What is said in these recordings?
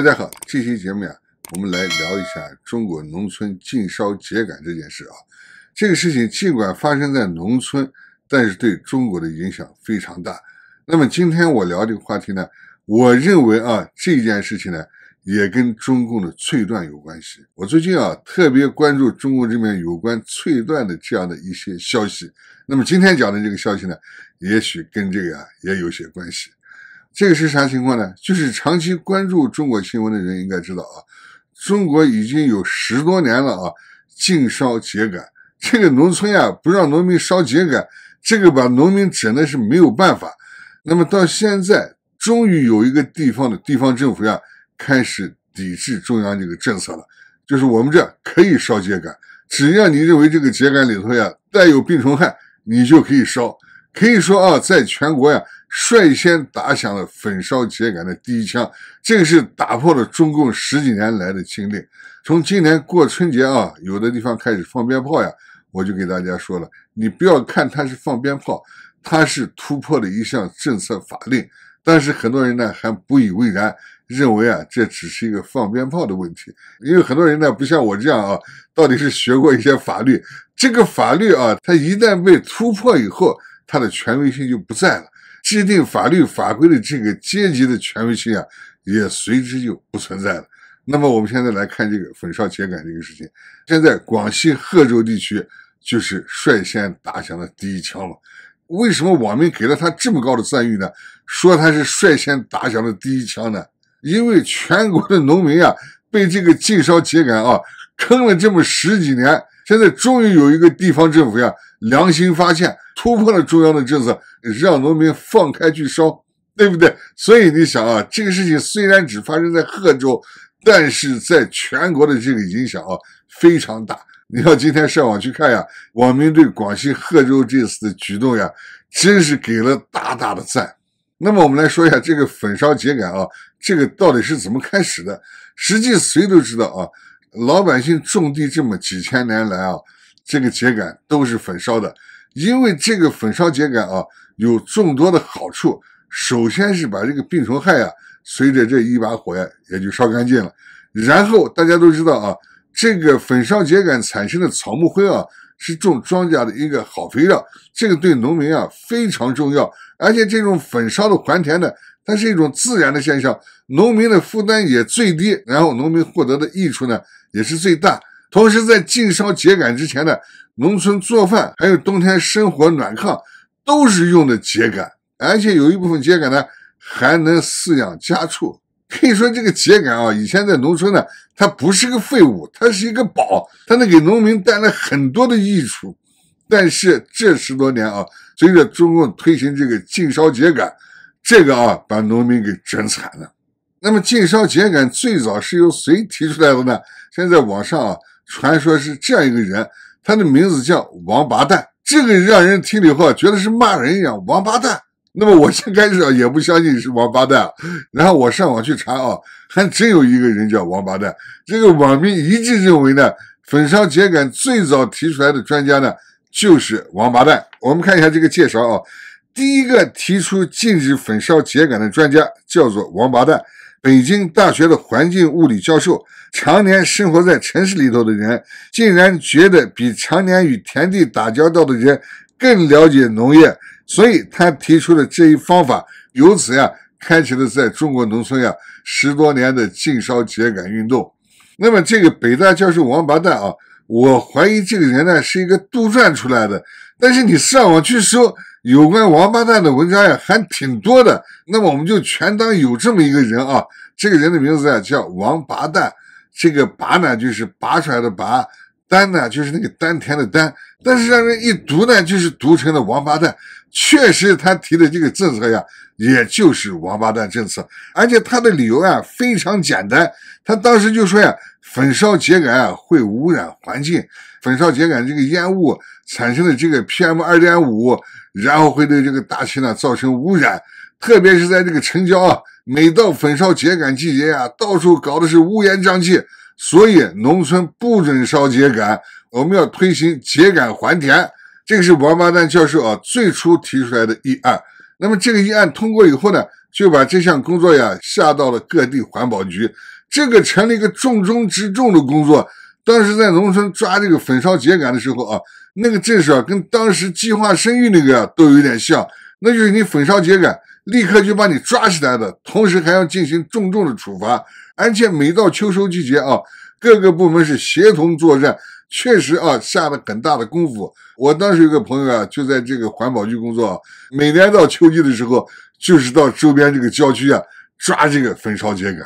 大家好，这期节目啊，我们来聊一下中国农村禁烧秸秆这件事啊。这个事情尽管发生在农村，但是对中国的影响非常大。那么今天我聊这个话题呢，我认为啊，这件事情呢，也跟中共的“脆断”有关系。我最近啊，特别关注中共这边有关“脆断”的这样的一些消息。那么今天讲的这个消息呢，也许跟这个啊，也有些关系。这个是啥情况呢？就是长期关注中国新闻的人应该知道啊，中国已经有十多年了啊，禁烧秸秆。这个农村呀，不让农民烧秸秆，这个把农民整的是没有办法。那么到现在，终于有一个地方的地方政府呀，开始抵制中央这个政策了，就是我们这可以烧秸秆，只要你认为这个秸秆里头呀带有病虫害，你就可以烧。可以说啊，在全国呀。率先打响了焚烧秸秆的第一枪，这个是打破了中共十几年来的禁令。从今年过春节啊，有的地方开始放鞭炮呀，我就给大家说了，你不要看它是放鞭炮，它是突破了一项政策法令。但是很多人呢还不以为然，认为啊这只是一个放鞭炮的问题。因为很多人呢不像我这样啊，到底是学过一些法律。这个法律啊，它一旦被突破以后，它的权威性就不在了。制定法律法规的这个阶级的权威性啊，也随之就不存在了。那么我们现在来看这个焚烧秸秆这个事情，现在广西贺州地区就是率先打响了第一枪了。为什么网民给了他这么高的赞誉呢？说他是率先打响了第一枪呢？因为全国的农民啊，被这个禁烧秸秆啊坑了这么十几年，现在终于有一个地方政府呀。良心发现，突破了中央的政策，让农民放开去烧，对不对？所以你想啊，这个事情虽然只发生在贺州，但是在全国的这个影响啊非常大。你要今天上网去看呀，网民对广西贺州这次的举动呀，真是给了大大的赞。那么我们来说一下这个焚烧秸秆啊，这个到底是怎么开始的？实际谁都知道啊，老百姓种地这么几千年来啊。这个秸秆都是焚烧的，因为这个焚烧秸秆啊，有众多的好处。首先是把这个病虫害啊，随着这一把火呀，也就烧干净了。然后大家都知道啊，这个焚烧秸秆产生的草木灰啊，是种庄稼的一个好肥料，这个对农民啊非常重要。而且这种焚烧的还田呢，它是一种自然的现象，农民的负担也最低，然后农民获得的益处呢，也是最大。同时，在禁烧秸秆之前呢，农村做饭，还有冬天生火暖炕，都是用的秸秆。而且有一部分秸秆呢，还能饲养家畜。可以说，这个秸秆啊，以前在农村呢，它不是个废物，它是一个宝，它能给农民带来很多的益处。但是这十多年啊，随着中共推行这个禁烧秸秆，这个啊，把农民给整惨了。那么，禁烧秸秆最早是由谁提出来的呢？现在网上。啊传说是这样一个人，他的名字叫王八蛋。这个让人听了以后觉得是骂人一样，王八蛋。那么我开始也不相信是王八蛋，然后我上网去查啊，还真有一个人叫王八蛋。这个网民一致认为呢，焚烧秸秆最早提出来的专家呢就是王八蛋。我们看一下这个介绍啊，第一个提出禁止焚烧秸秆的专家叫做王八蛋。北京大学的环境物理教授，常年生活在城市里头的人，竟然觉得比常年与田地打交道的人更了解农业，所以他提出了这一方法。由此呀，开启了在中国农村呀十多年的禁烧秸秆运动。那么，这个北大教授王八蛋啊，我怀疑这个人呢是一个杜撰出来的。但是你上网去搜有关王八蛋的文章呀，还挺多的。那么我们就全当有这么一个人啊，这个人的名字啊叫王八蛋，这个拔呢就是拔出来的拔，丹呢就是那个丹田的丹。但是让人一读呢，就是读成了王八蛋。确实，他提的这个政策呀，也就是王八蛋政策，而且他的理由啊非常简单，他当时就说呀，焚烧秸秆啊会污染环境，焚烧秸秆这个烟雾产生的这个 PM 二点五，然后会对这个大气呢造成污染，特别是在这个城郊啊，每到焚烧秸秆季节啊，到处搞的是乌烟瘴气，所以农村不准烧秸秆，我们要推行秸秆还田。这个是王八蛋教授啊最初提出来的议案。那么这个议案通过以后呢，就把这项工作呀下到了各地环保局，这个成了一个重中之重的工作。当时在农村抓这个焚烧秸秆的时候啊，那个阵势啊，跟当时计划生育那个啊都有点像，那就是你焚烧秸秆，立刻就把你抓起来的，同时还要进行重重的处罚。而且每到秋收季节啊，各个部门是协同作战。确实啊，下了很大的功夫。我当时有个朋友啊，就在这个环保局工作，每年到秋季的时候，就是到周边这个郊区啊，抓这个焚烧秸秆。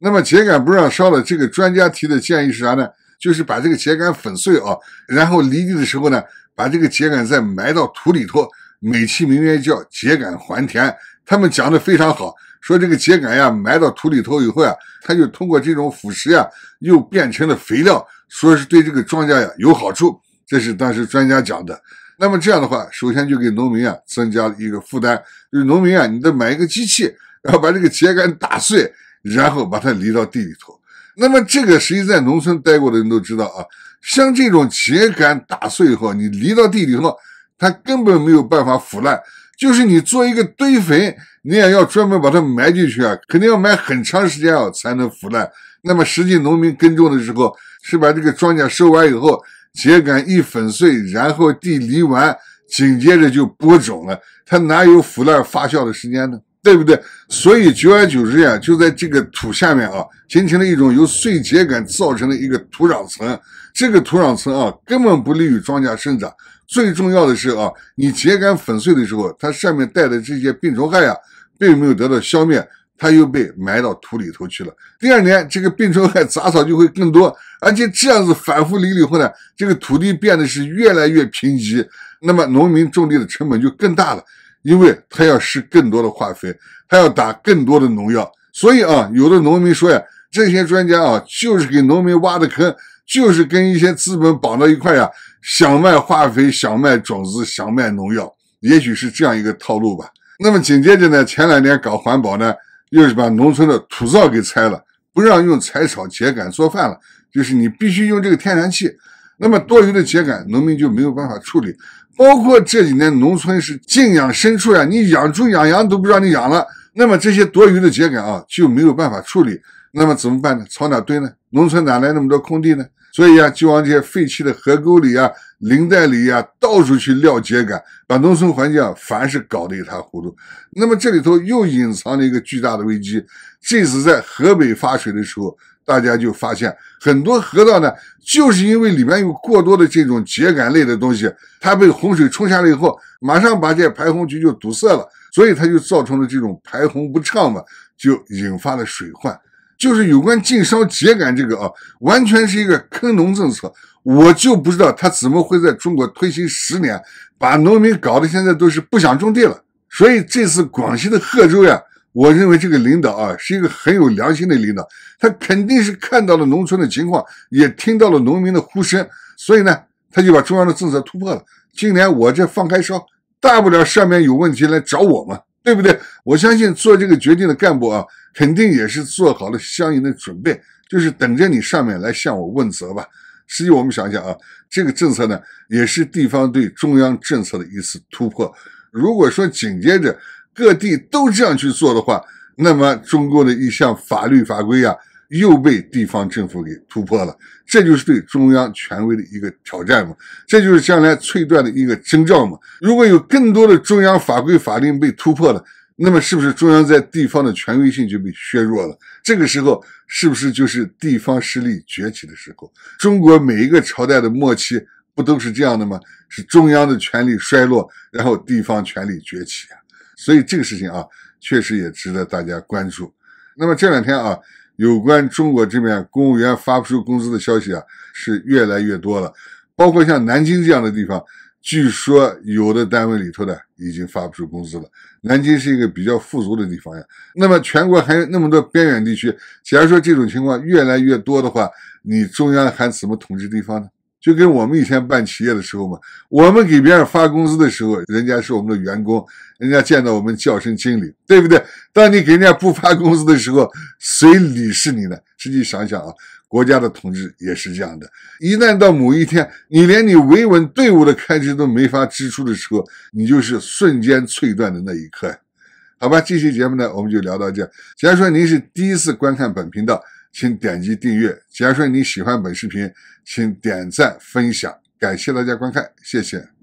那么秸秆不让烧了，这个专家提的建议是啥呢？就是把这个秸秆粉碎啊，然后犁地的时候呢，把这个秸秆再埋到土里头，美其名曰叫秸秆还田。他们讲的非常好。说这个秸秆呀埋到土里头以后呀，它就通过这种腐蚀呀，又变成了肥料。说是对这个庄稼呀有好处，这是当时专家讲的。那么这样的话，首先就给农民啊增加了一个负担，就是农民啊，你得买一个机器，然后把这个秸秆打碎，然后把它犁到地里头。那么这个实际在农村待过的人都知道啊，像这种秸秆打碎以后，你犁到地里头，它根本没有办法腐烂，就是你做一个堆肥。你也要专门把它埋进去啊？肯定要埋很长时间啊，才能腐烂。那么实际农民耕种的时候，是把这个庄稼收完以后，秸秆一粉碎，然后地犁完，紧接着就播种了。它哪有腐烂发酵的时间呢？对不对？所以久而久之呀，就在这个土下面啊，形成了一种由碎秸秆造成的一个土壤层。这个土壤层啊，根本不利于庄稼生长。最重要的是啊，你秸秆粉碎的时候，它上面带的这些病虫害呀。并没有得到消灭，它又被埋到土里头去了。第二年，这个病虫害杂草就会更多，而且这样子反复犁以后呢，这个土地变得是越来越贫瘠，那么农民种地的成本就更大了，因为他要施更多的化肥，他要打更多的农药。所以啊，有的农民说呀，这些专家啊，就是给农民挖的坑，就是跟一些资本绑到一块呀，想卖化肥，想卖种子，想卖农药，也许是这样一个套路吧。那么紧接着呢，前两年搞环保呢，又是把农村的土灶给拆了，不让用柴草秸秆做饭了，就是你必须用这个天然气。那么多余的秸秆，农民就没有办法处理。包括这几年农村是禁养牲畜呀，你养猪养羊都不让你养了，那么这些多余的秸秆啊就没有办法处理。那么怎么办呢？朝哪堆呢？农村哪来那么多空地呢？所以啊，就往这些废弃的河沟里啊、林带里啊，到处去撂秸秆，把农村环境啊，凡是搞得一塌糊涂。那么这里头又隐藏了一个巨大的危机。这次在河北发水的时候，大家就发现很多河道呢，就是因为里面有过多的这种秸秆类的东西，它被洪水冲下来以后，马上把这排洪渠就堵塞了，所以它就造成了这种排洪不畅嘛，就引发了水患。就是有关禁烧秸秆这个啊，完全是一个坑农政策。我就不知道他怎么会在中国推行十年，把农民搞得现在都是不想种地了。所以这次广西的贺州呀，我认为这个领导啊是一个很有良心的领导，他肯定是看到了农村的情况，也听到了农民的呼声，所以呢，他就把中央的政策突破了。今年我这放开烧，大不了上面有问题来找我嘛。对不对？我相信做这个决定的干部啊，肯定也是做好了相应的准备，就是等着你上面来向我问责吧。实际我们想想啊，这个政策呢，也是地方对中央政策的一次突破。如果说紧接着各地都这样去做的话，那么中国的一项法律法规呀。又被地方政府给突破了，这就是对中央权威的一个挑战嘛？这就是将来脆断的一个征兆嘛？如果有更多的中央法规法令被突破了，那么是不是中央在地方的权威性就被削弱了？这个时候是不是就是地方势力崛起的时候？中国每一个朝代的末期不都是这样的吗？是中央的权力衰落，然后地方权力崛起啊？所以这个事情啊，确实也值得大家关注。那么这两天啊。有关中国这边公务员发不出工资的消息啊，是越来越多了。包括像南京这样的地方，据说有的单位里头呢，已经发不出工资了。南京是一个比较富足的地方呀。那么全国还有那么多边远地区，假如说这种情况越来越多的话，你中央还怎么统治地方呢？就跟我们以前办企业的时候嘛，我们给别人发工资的时候，人家是我们的员工，人家见到我们叫声经理，对不对？当你给人家不发工资的时候，谁理是你呢？实际想想啊，国家的同志也是这样的。一旦到某一天，你连你维稳队伍的开支都没法支出的时候，你就是瞬间脆断的那一刻。好吧，这期节目呢，我们就聊到这。假如说您是第一次观看本频道。请点击订阅。假如说你喜欢本视频，请点赞分享。感谢大家观看，谢谢。